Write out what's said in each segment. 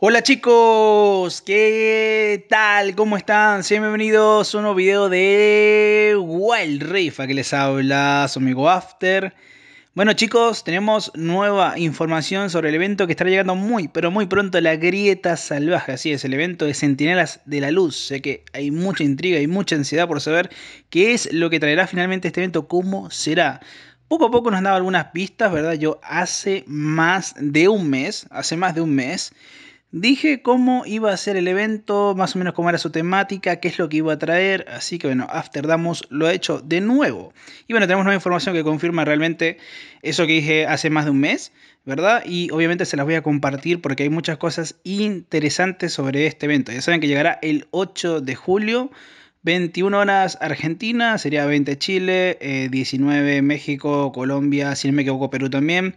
Hola chicos, ¿qué tal? ¿Cómo están? bienvenidos a un nuevo video de Wild rifa que les habla su amigo After. Bueno chicos, tenemos nueva información sobre el evento que estará llegando muy, pero muy pronto, la Grieta Salvaje, así es, el evento de Centinelas de la Luz. Sé que hay mucha intriga y mucha ansiedad por saber qué es lo que traerá finalmente este evento, cómo será poco a poco nos han dado algunas pistas, ¿verdad? Yo hace más de un mes, hace más de un mes, Dije cómo iba a ser el evento, más o menos cómo era su temática, qué es lo que iba a traer, así que bueno, After Damos lo ha hecho de nuevo. Y bueno, tenemos nueva información que confirma realmente eso que dije hace más de un mes, ¿verdad? Y obviamente se las voy a compartir porque hay muchas cosas interesantes sobre este evento. Ya saben que llegará el 8 de julio. 21 horas Argentina, sería 20 Chile, 19 eh, México, Colombia, si no me equivoco Perú también,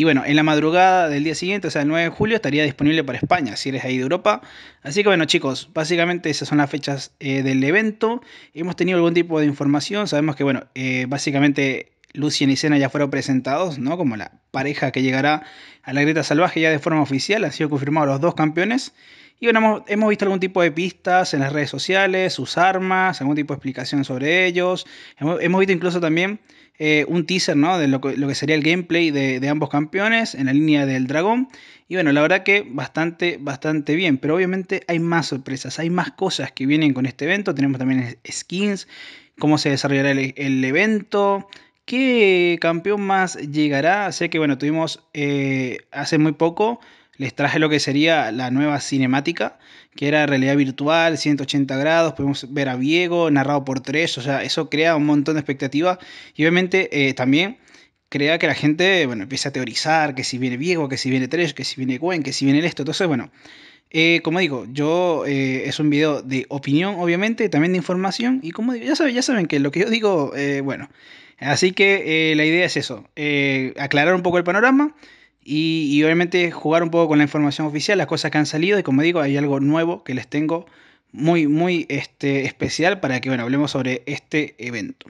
y bueno, en la madrugada del día siguiente, o sea, el 9 de julio, estaría disponible para España, si eres ahí de Europa. Así que bueno, chicos, básicamente esas son las fechas eh, del evento. Hemos tenido algún tipo de información, sabemos que bueno, eh, básicamente Lucien y cena ya fueron presentados, ¿no? Como la pareja que llegará a la Greta Salvaje ya de forma oficial, han sido confirmados los dos campeones. Y bueno, hemos, visto algún tipo de pistas en las redes sociales, sus armas, algún tipo de explicación sobre ellos. Hemos, visto incluso también eh, un teaser ¿no? de lo, que sería el gameplay de, ambos campeones en la línea del dragón. Y bueno, la verdad que bastante, bastante bien. Pero obviamente hay más sorpresas, hay más cosas que vienen con este evento. Tenemos también skins, cómo se desarrollará el, evento. ¿Qué campeón más llegará? Sé que bueno, tuvimos eh, hace muy poco les traje lo que sería la nueva cinemática, que era realidad virtual, 180 grados, podemos ver a Diego narrado por tres, o sea, eso crea un montón de expectativas y obviamente eh, también crea que la gente, bueno, empiece a teorizar, que si viene Diego, que si viene tres, que si viene Gwen, que si viene esto, entonces, bueno. Eh, como digo, yo eh, es un video de opinión, obviamente, también de información. Y como ya saben, ya saben que lo que yo digo, bueno, Así que la idea es eso, aclarar un poco el panorama y, obviamente jugar un poco con la información oficial, las cosas que han salido y como digo, hay algo nuevo que les tengo muy, muy este, especial para que, bueno, hablemos sobre este evento.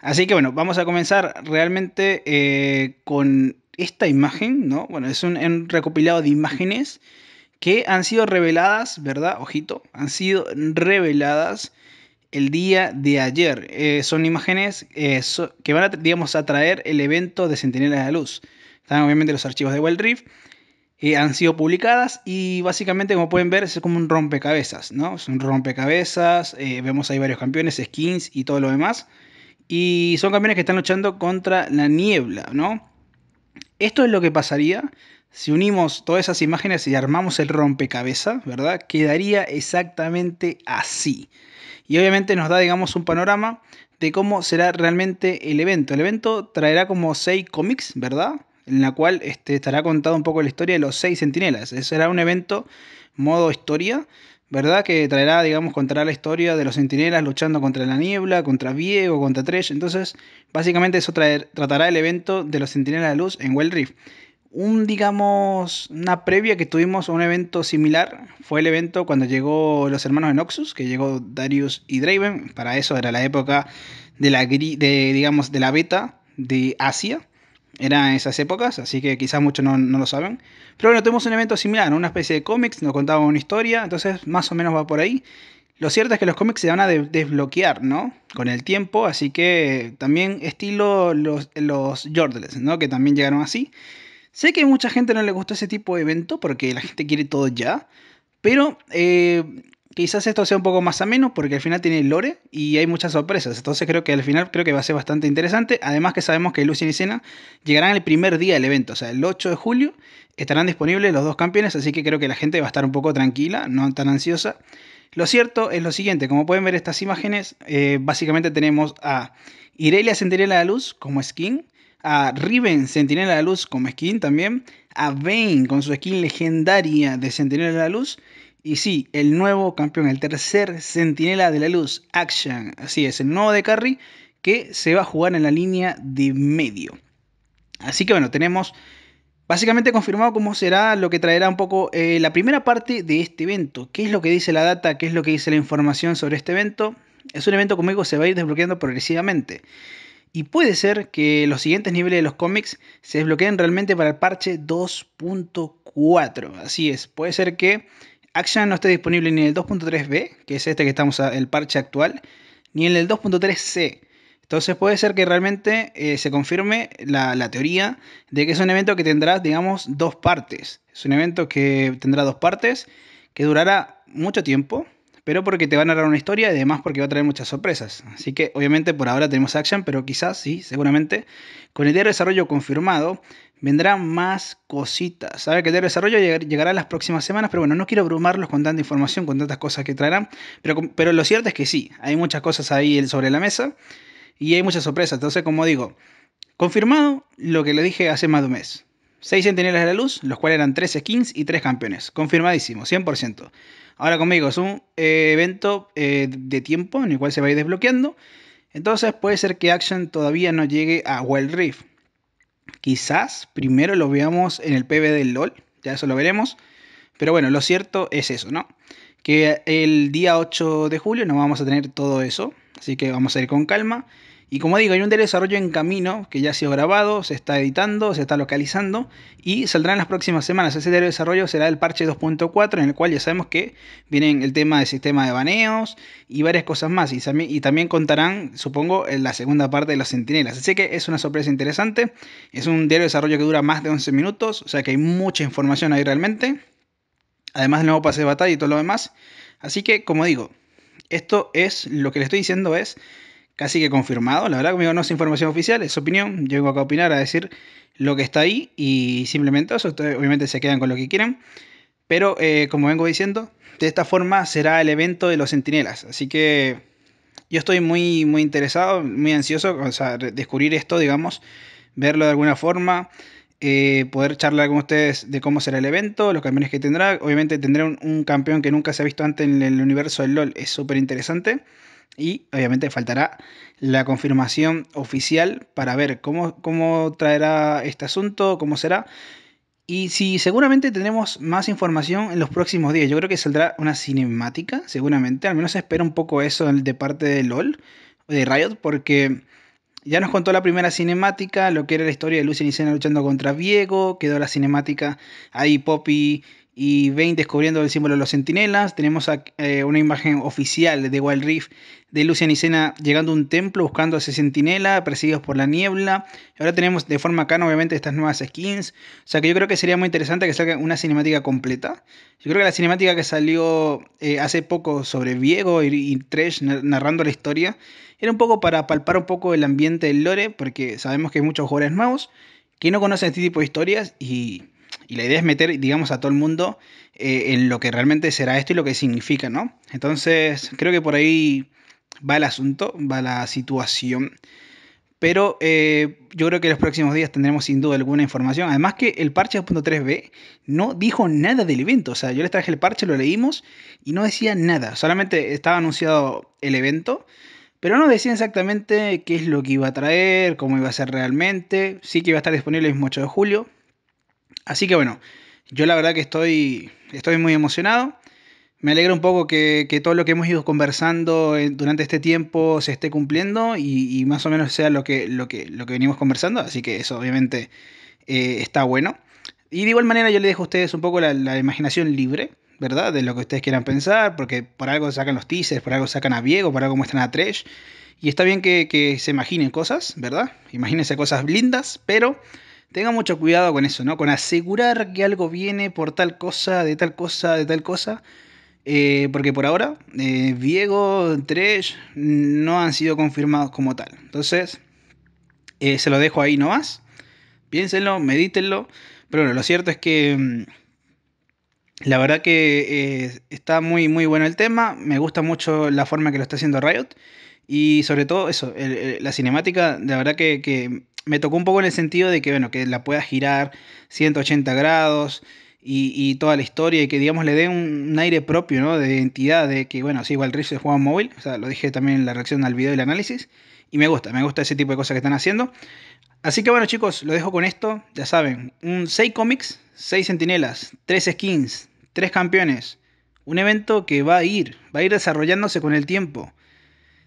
Así que bueno, vamos a comenzar realmente eh, con esta imagen, ¿no? Bueno, es un, recopilado de imágenes que han sido reveladas, ¿verdad? Ojito, han sido reveladas el día de ayer. Eh, son imágenes eh, que van a, digamos, a traer el evento de Centinela de la Luz están obviamente los archivos de Wild Rift, eh, han sido publicadas y básicamente como pueden ver es como un rompecabezas, ¿no? Es un rompecabezas, eh, vemos ahí varios campeones, skins y todo lo demás. Y son campeones que están luchando contra la niebla, ¿no? Esto es lo que pasaría si unimos todas esas imágenes y armamos el rompecabezas, ¿verdad? Quedaría exactamente así. Y obviamente nos da, digamos, un panorama de cómo será realmente el evento. El evento traerá como 6 cómics, ¿verdad? en la cual este, estará contado un poco la historia de los seis centinelas. Será un evento modo historia, ¿verdad? Que traerá, digamos, contará la historia de los centinelas luchando contra la niebla, contra Viego, contra Tresh. Entonces, básicamente eso tratará el evento de los centinelas de luz en Well Rift. Un, digamos, una previa que tuvimos a un evento similar fue el evento cuando llegó los hermanos de Noxus, que llegó Darius y Draven. Para eso era la época de la, de, digamos, de la beta de Asia eran esas épocas, así que quizás muchos no, lo saben. Pero bueno, tuvimos un evento similar, una especie de cómics, nos contaban una historia, entonces más o menos va por ahí. Lo cierto es que los cómics se van a desbloquear, ¿no? Con el tiempo, así que también estilo los, los ¿no? Que también llegaron así. Sé que a mucha gente no le gustó ese tipo de evento porque la gente quiere todo ya, pero eh, Quizás esto sea un poco más ameno porque al final tiene lore y hay muchas sorpresas. Entonces creo que al final creo que va a ser bastante interesante. Además que sabemos que Lucy y Cena llegarán el primer día del evento, o sea, el 8 de julio estarán disponibles los dos campeones, así que creo que la gente va a estar un poco tranquila, no tan ansiosa. Lo cierto es lo siguiente, como pueden ver estas imágenes, eh, básicamente tenemos a Irelia Centinela de Luz como skin, a Riven Centinela de la Luz como skin también, a Vayne con su skin legendaria de Centinela de la Luz y sí, el nuevo campeón, el tercer centinela de la luz, Action. Así es, el nuevo de Carry que se va a jugar en la línea de medio. Así que bueno, tenemos básicamente confirmado cómo será lo que traerá un poco eh, la primera parte de este evento. ¿Qué es lo que dice la data? ¿Qué es lo que dice la información sobre este evento? Es un evento conmigo, se va a ir desbloqueando progresivamente. Y puede ser que los siguientes niveles de los cómics se desbloqueen realmente para el parche 2.4. Así es, puede ser que Action no está disponible ni en el 2.3b, que es este que estamos, el parche actual, ni en el 2.3c. Entonces puede ser que realmente eh, se confirme la, teoría de que es un evento que tendrá, digamos, dos partes. Es un evento que tendrá dos partes, que durará mucho tiempo, pero porque te va a narrar una historia y además porque va a traer muchas sorpresas. Así que obviamente por ahora tenemos Action, pero quizás sí, seguramente, con el día de desarrollo confirmado, vendrán más cositas. Sabe que el desarrollo llegará las próximas semanas, pero bueno, no quiero abrumarlos con tanta información, con tantas cosas que traerán, pero, pero lo cierto es que sí, hay muchas cosas ahí sobre la mesa y hay muchas sorpresas. Entonces, como digo, confirmado lo que le dije hace más de un mes. Seis centinelas de la luz, los cuales eran 13 skins y 3 campeones. Confirmadísimo, 100%. Ahora conmigo, es un eh, evento eh, de tiempo en el cual se va a ir desbloqueando. Entonces puede ser que Action todavía no llegue a Well Rift Quizás primero lo veamos en el PB del LOL, ya eso lo veremos. Pero bueno, lo cierto es eso, ¿no? Que el día 8 de julio no vamos a tener todo eso, así que vamos a ir con calma. Y como digo, hay un desarrollo en camino que ya ha sido grabado, se está editando, se está localizando y saldrá en las próximas semanas. Ese de desarrollo será el parche 2.4 en el cual ya sabemos que vienen el tema del sistema de baneos y varias cosas más. Y, también contarán, supongo, en la segunda parte de las sentinelas. Así que es una sorpresa interesante. Es un diario de desarrollo que dura más de 11 minutos, o sea que hay mucha información ahí realmente. Además del nuevo pase de batalla y todo lo demás. Así que, como digo, esto es lo que le estoy diciendo es Así que confirmado. La verdad, conmigo no es información oficial, es opinión. Yo vengo acá a opinar, a decir lo que está ahí y simplemente eso. Ustedes obviamente se quedan con lo que quieren, Pero eh, como vengo diciendo, de esta forma será el evento de los centinelas. Así que yo estoy muy, muy interesado, muy ansioso, o descubrir esto, digamos, verlo de alguna forma. Eh, poder charlar con ustedes de cómo será el evento, los campeones que tendrá. Obviamente tendrá un, un campeón que nunca se ha visto antes en el universo del LOL, es súper interesante. Y obviamente faltará la confirmación oficial para ver cómo, cómo traerá este asunto, cómo será. Y si seguramente tenemos más información en los próximos días. Yo creo que saldrá una cinemática, seguramente. Al menos espero espera un poco eso de parte de LOL, de Riot, porque ya nos contó la primera cinemática, lo que era la historia de Lucian y Senna luchando contra Viego. Quedó la cinemática ahí Poppy y Bane descubriendo el símbolo de los sentinelas. Tenemos eh, una imagen oficial de Wild Rift de Lucian y Sena llegando a un templo buscando a ese sentinela, perseguidos por la niebla. Ahora tenemos de forma acá obviamente, estas nuevas skins. O sea que yo creo que sería muy interesante que salga una cinemática completa. Yo creo que la cinemática que salió eh, hace poco sobre Viego y, y narrando la historia era un poco para palpar un poco el ambiente del lore, porque sabemos que hay muchos jugadores nuevos que no conocen este tipo de historias y y la idea es meter, digamos, a todo el mundo eh, en lo que realmente será esto y lo que significa, ¿no? Entonces, creo que por ahí va el asunto, va la situación. Pero eh, yo creo que los próximos días tendremos sin duda alguna información. Además que el parche 2.3b no dijo nada del evento. O sea, yo les traje el parche, lo leímos y no decía nada. Solamente estaba anunciado el evento, pero no decía exactamente qué es lo que iba a traer, cómo iba a ser realmente. Sí que iba a estar disponible el mismo 8 de julio, Así que bueno, yo la verdad que estoy, estoy muy emocionado. Me alegra un poco que, que todo lo que hemos ido conversando eh, durante este tiempo se esté cumpliendo y, más o menos sea lo que, lo, que, lo que venimos conversando. Así que eso obviamente eh, está bueno. Y de igual manera yo le dejo a ustedes un poco la, imaginación libre, ¿verdad? De lo que ustedes quieran pensar, porque por algo sacan los teasers, por algo sacan a Diego, por algo muestran a Tresh. Y está bien que, que se imaginen cosas, ¿verdad? Imagínense cosas lindas, pero Tenga mucho cuidado con eso, ¿no? Con asegurar que algo viene por tal cosa, de tal cosa, de tal cosa. Eh, porque por ahora, eh, Diego, Tresh no han sido confirmados como tal. Entonces, eh, se lo dejo ahí nomás. Piénsenlo, medítenlo. Pero bueno, lo cierto es que mm, la verdad que eh, está muy, muy bueno el tema. Me gusta mucho la forma que lo está haciendo Riot. Y sobre todo eso, la cinemática, la verdad que, me tocó un poco en el sentido de que, bueno, que la pueda girar 180 grados y, toda la historia y que, digamos, le dé un, aire propio, ¿no? De identidad, de que, bueno, sí, igual Rift se juega en móvil. O sea, lo dije también en la reacción al video y el análisis. Y me gusta, me gusta ese tipo de cosas que están haciendo. Así que bueno chicos, lo dejo con esto. Ya saben, un 6 cómics, 6 sentinelas, 3 skins, Tres campeones. Un evento que va a ir, va a ir desarrollándose con el tiempo.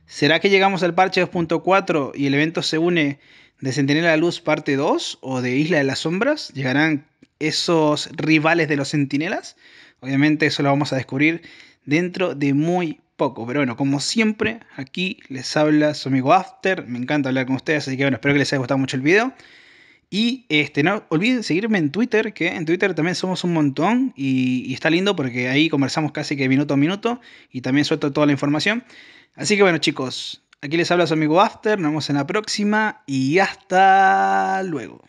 ¿Será que llegamos al parche 2.4 y el evento se une de Centinela de la Luz parte 2 o de Isla de las Sombras? ¿Llegarán esos rivales de los Centinelas? Obviamente eso lo vamos a descubrir dentro de muy poco. Pero bueno, como siempre, aquí les habla su amigo After. Me encanta hablar con ustedes, así que bueno, espero que les haya gustado mucho el video. Y este, no olviden seguirme en Twitter, que en Twitter también somos un montón y, está lindo porque ahí conversamos casi que minuto a minuto y también suelto toda la información. Así que bueno chicos, aquí les habla su amigo After, nos vemos en la próxima y hasta luego.